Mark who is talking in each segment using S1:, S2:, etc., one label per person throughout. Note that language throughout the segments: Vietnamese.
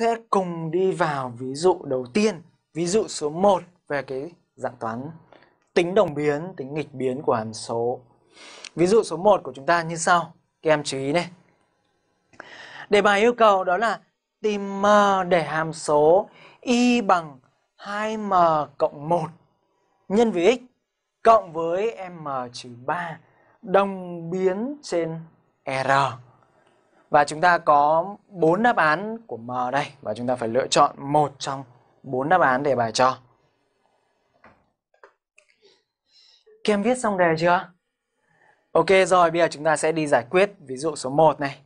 S1: sẽ cùng đi vào ví dụ đầu tiên, ví dụ số 1 về cái dạng toán tính đồng biến, tính nghịch biến của hàm số. Ví dụ số 1 của chúng ta như sau, các em chú ý này. Đề bài yêu cầu đó là tìm m để hàm số y bằng 2m cộng 1 nhân với x cộng với m trừ 3 đồng biến trên r. Và chúng ta có bốn đáp án của M đây và chúng ta phải lựa chọn một trong bốn đáp án để bài cho. Các viết xong đề chưa? Ok rồi, bây giờ chúng ta sẽ đi giải quyết ví dụ số 1 này.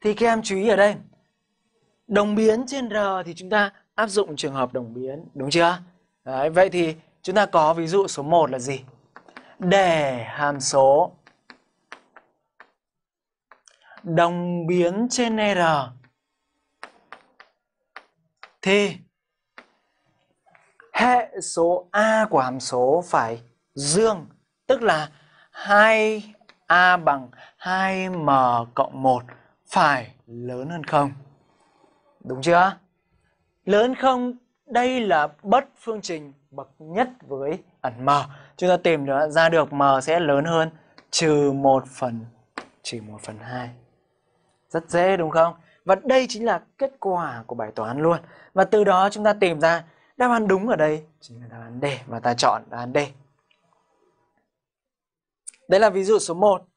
S1: Thì các em chú ý ở đây. Đồng biến trên R thì chúng ta áp dụng trường hợp đồng biến, đúng chưa? Đấy, vậy thì chúng ta có ví dụ số 1 là gì? Để hàm số đồng biến trên R thì hệ số A của hàm số phải dương, tức là 2A bằng 2M cộng 1 phải lớn hơn không Đúng chưa? Lớn không đây là bất phương trình bậc nhất với ẩn M. Chúng ta tìm ra được M sẽ lớn hơn trừ 1 phần trừ 1 phần 2. Rất dễ đúng không? Và đây chính là kết quả của bài toán luôn. Và từ đó chúng ta tìm ra đáp án đúng ở đây chính là đáp án D và ta chọn đáp án D. Đấy là ví dụ số 1.